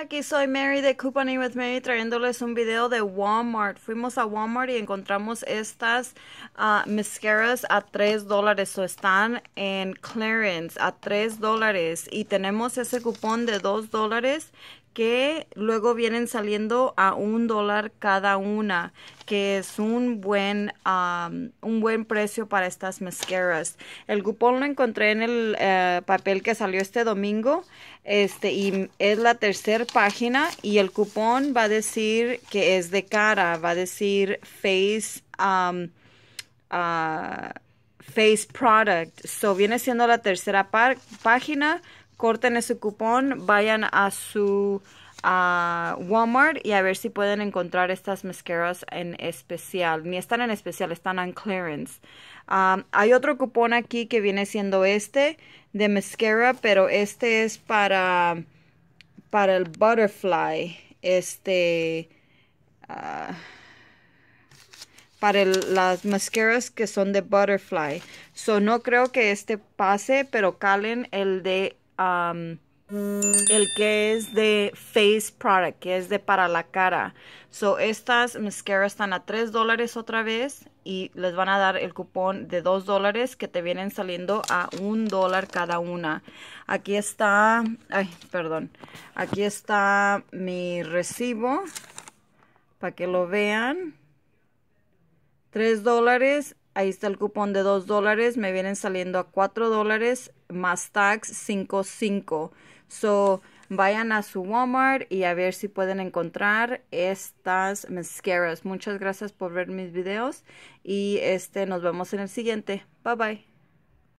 Aquí soy Mary de Couponing with Mary trayéndoles un video de Walmart. Fuimos a Walmart y encontramos estas uh, a 3 dólares. O están en clearance a 3 dólares. Y tenemos ese cupón de 2 dólares que luego vienen saliendo a un dólar cada una, que es un buen, un buen precio para estas mascaras. El cupón lo encontré en el eh, papel que salió este domingo, este, y es la tercera página, y el cupón va a decir que es de cara, va a decir face, ah, face product. So viene siendo la tercera página corten ese cupón, vayan a su Walmart y a ver si pueden encontrar estas mascaras en especial. Ni están en especial, están en clearance. Um, hay otro cupón aquí que viene siendo este de mascara, pero este es para, para el butterfly. Este... Uh, para las mascaras que son de butterfly. So no creo que este pase, pero calen el de Um, el que es de face product, que es de para la cara. So, estas mascaras están a 3 dólares otra vez y les van a dar el cupón de 2 dólares que te vienen saliendo a 1 dólar cada una. Aquí está, ay, perdón, aquí está mi recibo para que lo vean. 3 dólares Ahí está el cupón de 2 dólares. Me vienen saliendo a 4 dólares más tax 5.5. So, vayan a su Walmart y a ver si pueden encontrar estas mascaras. Muchas gracias por ver mis videos y este nos vemos en el siguiente. Bye bye.